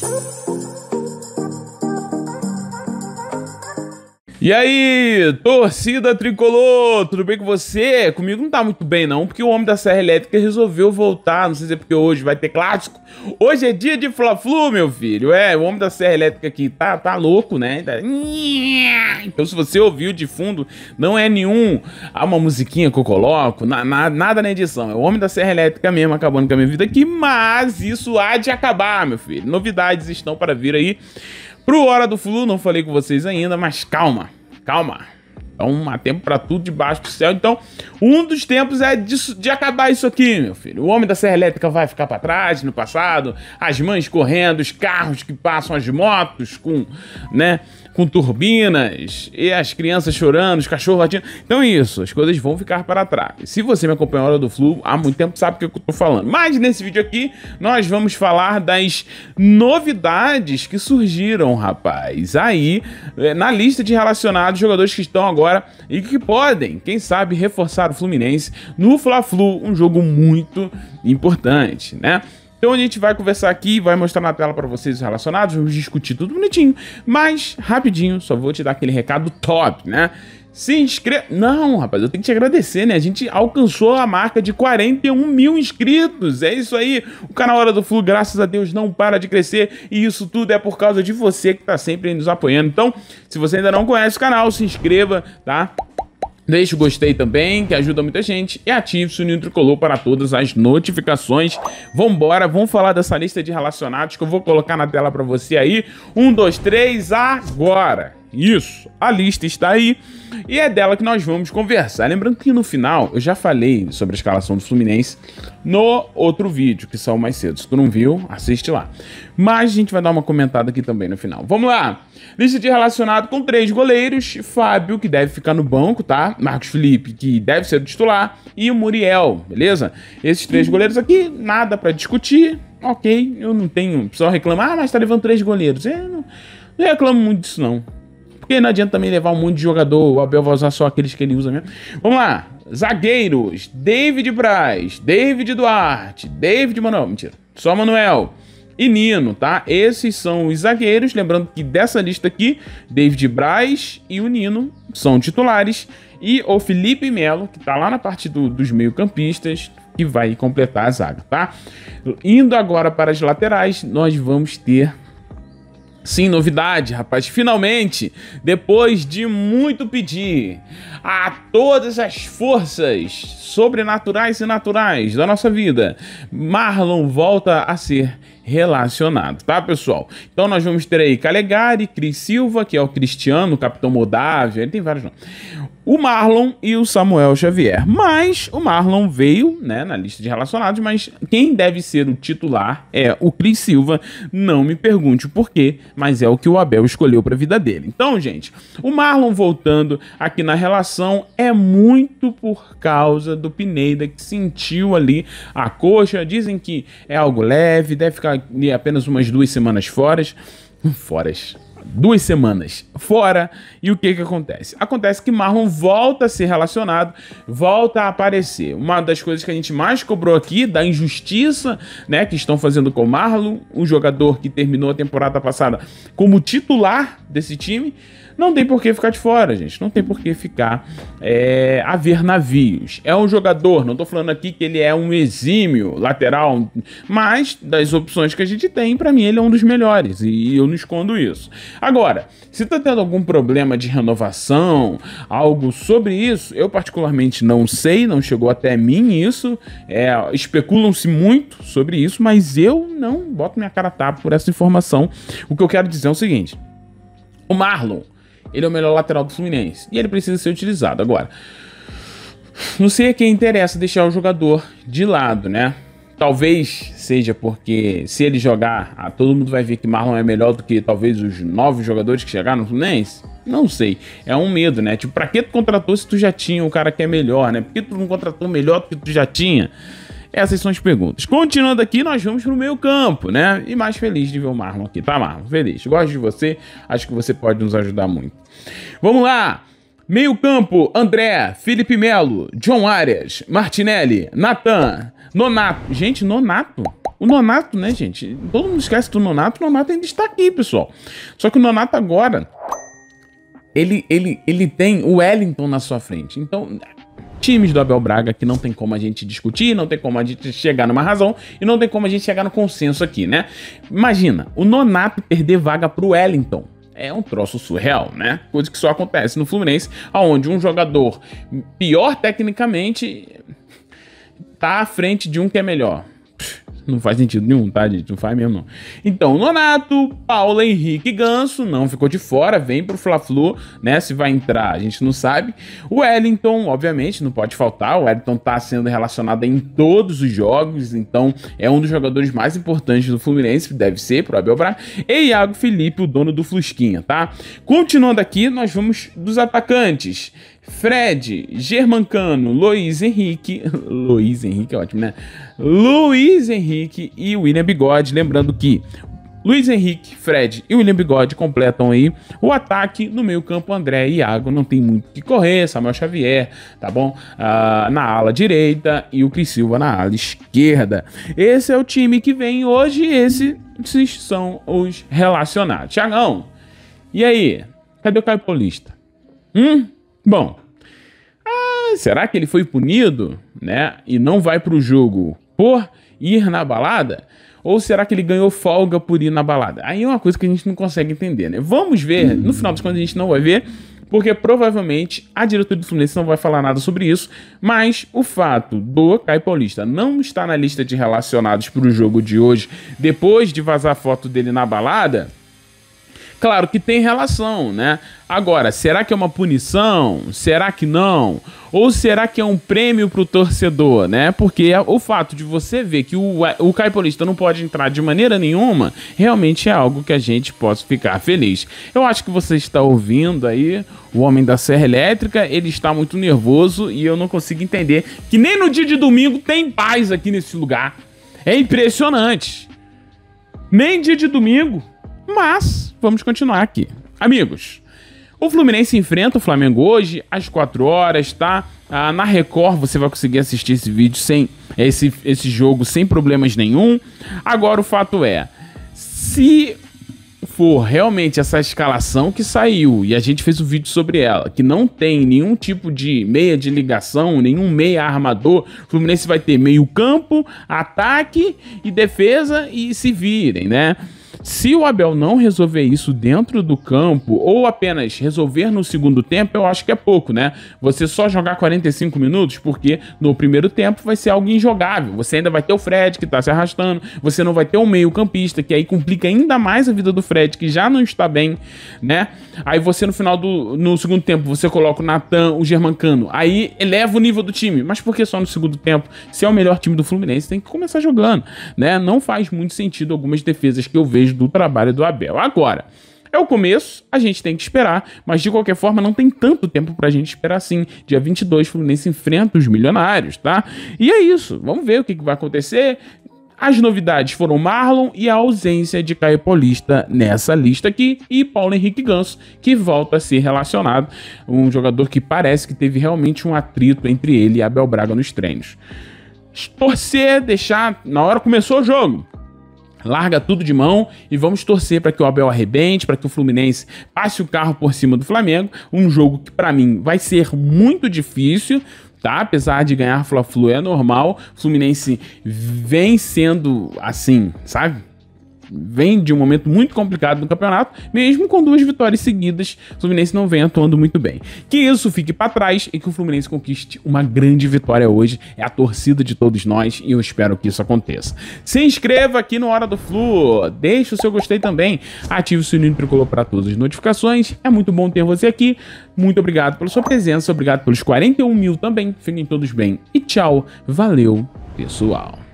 Thank you. E aí, torcida tricolor, tudo bem com você? Comigo não tá muito bem não, porque o homem da Serra Elétrica resolveu voltar, não sei se é porque hoje vai ter clássico. Hoje é dia de Fla-Flu, meu filho. É, o homem da Serra Elétrica aqui tá, tá louco, né? Tá- então se você ouviu de fundo, não é nenhum... Há uma musiquinha que eu coloco, na, na, nada na edição. É o homem da Serra Elétrica mesmo acabando com a minha vida aqui, mas isso há de acabar, meu filho. Novidades estão para vir aí. Pro Hora do Flu, não falei com vocês ainda, mas calma, calma. Então, há tempo para tudo debaixo do céu. Então, um dos tempos é de acabar isso aqui, meu filho. O homem da serra elétrica vai ficar para trás no passado, as mães correndo, os carros que passam, as motos com, né, com turbinas, e as crianças chorando, os cachorros latindo. Então é isso, as coisas vão ficar para trás. Se você me acompanha na hora do Flu, há muito tempo sabe o que eu estou falando. Mas nesse vídeo aqui, nós vamos falar das novidades que surgiram, rapaz, aí eh, na lista de relacionados, jogadores que estão agora e que podem, quem sabe, reforçar o Fluminense no Fla-Flu, um jogo muito importante, né? Então a gente vai conversar aqui, vai mostrar na tela para vocês os relacionados, vamos discutir tudo bonitinho, mas rapidinho, só vou te dar aquele recado top, né? Se inscreva... Não, rapaz, eu tenho que te agradecer, né? A gente alcançou a marca de 41 mil inscritos. É isso aí. O canal Hora do Flu, graças a Deus, não para de crescer. E isso tudo é por causa de você que tá sempre nos apoiando. Então, se você ainda não conhece o canal, se inscreva, tá? Deixe o gostei também, que ajuda muita gente, e ative o sininho tricolor para todas as notificações. Vambora, vamos falar dessa lista de relacionados que eu vou colocar na tela para você aí. Um, dois, três, agora! Isso, a lista está aí e é dela que nós vamos conversar. Lembrando que no final eu já falei sobre a escalação do Fluminense no outro vídeo, que saiu mais cedo. Se tu não viu, assiste lá. Mas a gente vai dar uma comentada aqui também no final. Vamos lá! Lista de relacionado com três goleiros: Fábio, que deve ficar no banco, tá? Marcos Felipe, que deve ser o titular, e o Muriel, beleza? Esses três goleiros aqui, nada para discutir. Ok, eu não tenho. Só reclamar, ah, mas tá levando três goleiros. Eu é, não, não reclamo muito disso, não. Porque não adianta também levar um monte de jogador. O Abel vai usar só aqueles que ele usa mesmo. Vamos lá. Zagueiros. David Braz. David Duarte. David Manuel. Mentira. Só Manuel. E Nino, tá? Esses são os zagueiros. Lembrando que dessa lista aqui, David Braz e o Nino são titulares. E o Felipe Melo, que tá lá na parte do, dos meio-campistas, que vai completar a zaga, tá? Indo agora para as laterais, nós vamos ter Sim, novidade, rapaz. Finalmente, depois de muito pedir a todas as forças sobrenaturais e naturais da nossa vida, Marlon volta a ser relacionado, tá, pessoal? Então nós vamos ter aí Calegari, Cris Silva, que é o Cristiano, o Capitão Modávio. ele tem vários nomes o Marlon e o Samuel Xavier. Mas o Marlon veio, né, na lista de relacionados, mas quem deve ser o titular é o Cris Silva. Não me pergunte o porquê, mas é o que o Abel escolheu para a vida dele. Então, gente, o Marlon voltando aqui na relação é muito por causa do Pineda que sentiu ali a coxa. Dizem que é algo leve, deve ficar apenas umas duas semanas fora. Foras duas semanas fora. E o que que acontece? Acontece que Marlon volta a ser relacionado, volta a aparecer. Uma das coisas que a gente mais cobrou aqui, da injustiça, né, que estão fazendo com o Marlon, um jogador que terminou a temporada passada como titular desse time, não tem por que ficar de fora, gente. Não tem por que ficar é, a ver navios. É um jogador, não estou falando aqui que ele é um exímio lateral, mas das opções que a gente tem, para mim ele é um dos melhores e eu não escondo isso. Agora, se está tendo algum problema de renovação, algo sobre isso, eu particularmente não sei, não chegou até mim isso. É, Especulam-se muito sobre isso, mas eu não boto minha cara a tapa por essa informação. O que eu quero dizer é o seguinte: o Marlon ele é o melhor lateral do Fluminense e ele precisa ser utilizado. Agora, não sei a quem interessa deixar o jogador de lado, né? Talvez seja porque se ele jogar, ah, todo mundo vai ver que Marlon é melhor do que talvez os nove jogadores que chegaram no Fluminense. Não sei, é um medo, né? Tipo, pra que tu contratou se tu já tinha o cara que é melhor, né? Por que tu não contratou melhor do que tu já tinha? Essas são as perguntas. Continuando aqui, nós vamos pro meio campo, né? E mais feliz de ver o Marlon aqui, tá, Marlon? Feliz. Gosto de você, acho que você pode nos ajudar muito. Vamos lá! Meio campo, André, Felipe Melo, John Arias, Martinelli, Nathan, Nonato. Gente, Nonato? O Nonato, né, gente? Todo mundo esquece do Nonato. O Nonato ainda está aqui, pessoal. Só que o Nonato agora ele, ele, ele tem o Wellington na sua frente. Então, times do Abel Braga que não tem como a gente discutir, não tem como a gente chegar numa razão e não tem como a gente chegar no consenso aqui, né? Imagina, o Nonato perder vaga pro Wellington. É um troço surreal, né? Coisa que só acontece no Fluminense, aonde um jogador pior tecnicamente tá à frente de um que é melhor. Não faz sentido nenhum, tá, gente? Não faz mesmo, não. Então, Nonato, Paulo Henrique Ganso não ficou de fora, vem pro Fla-Flu, né? Se vai entrar, a gente não sabe. O Wellington, obviamente, não pode faltar. O Wellington tá sendo relacionado em todos os jogos, então é um dos jogadores mais importantes do Fluminense, deve ser, pro Abel Braga. E Iago Felipe, o dono do Flusquinha, tá? Continuando aqui, nós vamos dos atacantes. Fred, Germancano, Luiz Henrique, Luiz Henrique é ótimo, né? Luiz Henrique e William Bigode, lembrando que Luiz Henrique, Fred e William Bigode completam aí o ataque no meio campo. André e Iago não tem muito que correr. Samuel Xavier, tá bom? Ah, na ala direita e o Cris Silva na ala esquerda. Esse é o time que vem hoje. Esses são os relacionados. Tiagão, e aí? Cadê o Caio Paulista? Hum? Bom, ah, será que ele foi punido, né? E não vai para o jogo por ir na balada? Ou será que ele ganhou folga por ir na balada? Aí é uma coisa que a gente não consegue entender, né? Vamos ver, hum. no final das contas a gente não vai ver, porque provavelmente a diretoria do Fluminense não vai falar nada sobre isso, mas o fato do Caio Paulista não estar na lista de relacionados para o jogo de hoje, depois de vazar a foto dele na balada, Claro que tem relação, né? Agora, será que é uma punição? Será que não? Ou será que é um prêmio pro torcedor, né? Porque é o fato de você ver que o, o Caipolista não pode entrar de maneira nenhuma, realmente é algo que a gente possa ficar feliz. Eu acho que você está ouvindo aí o homem da Serra Elétrica, ele está muito nervoso e eu não consigo entender que nem no dia de domingo tem paz aqui nesse lugar. É impressionante. Nem dia de domingo, mas vamos continuar aqui. Amigos, o Fluminense enfrenta o Flamengo hoje às 4 horas, tá? Ah, na Record você vai conseguir assistir esse vídeo sem esse, esse jogo sem problemas nenhum. Agora o fato é, se for realmente essa escalação que saiu e a gente fez um vídeo sobre ela, que não tem nenhum tipo de meia de ligação, nenhum meia armador, o Fluminense vai ter meio campo, ataque e defesa e se virem, né? Se o Abel não resolver isso dentro do campo, ou apenas resolver no segundo tempo, eu acho que é pouco, né? Você só jogar 45 minutos, porque no primeiro tempo vai ser algo injogável. Você ainda vai ter o Fred que tá se arrastando, você não vai ter o um meio-campista, que aí complica ainda mais a vida do Fred, que já não está bem, né? Aí você no final do no segundo tempo, você coloca o Natan, o Germancano. Aí eleva o nível do time. Mas por que só no segundo tempo? Se é o melhor time do Fluminense, tem que começar jogando, né? Não faz muito sentido algumas defesas que eu vejo vez do trabalho do Abel. Agora, é o começo, a gente tem que esperar, mas de qualquer forma não tem tanto tempo pra gente esperar assim. Dia 22, Fluminense enfrenta os milionários, tá? E é isso, vamos ver o que, que vai acontecer. As novidades foram Marlon e a ausência de Caio Paulista nessa lista aqui e Paulo Henrique Ganso, que volta a ser relacionado, um jogador que parece que teve realmente um atrito entre ele e Abel Braga nos treinos. Torcer, deixar, na hora começou o jogo, larga tudo de mão e vamos torcer para que o Abel arrebente, para que o Fluminense passe o carro por cima do Flamengo. Um jogo que para mim vai ser muito difícil. Tá? Apesar de ganhar Fla-Flu é normal, Fluminense vem sendo assim, sabe? vem de um momento muito complicado no campeonato, mesmo com duas vitórias seguidas, o Fluminense não vem atuando muito bem. Que isso fique para trás e que o Fluminense conquiste uma grande vitória hoje. É a torcida de todos nós e eu espero que isso aconteça. Se inscreva aqui no Hora do Flu, deixe o seu gostei também, ative o sininho tricolor para todas as notificações. É muito bom ter você aqui. Muito obrigado pela sua presença, obrigado pelos 41 mil também. Fiquem todos bem e tchau. Valeu, pessoal.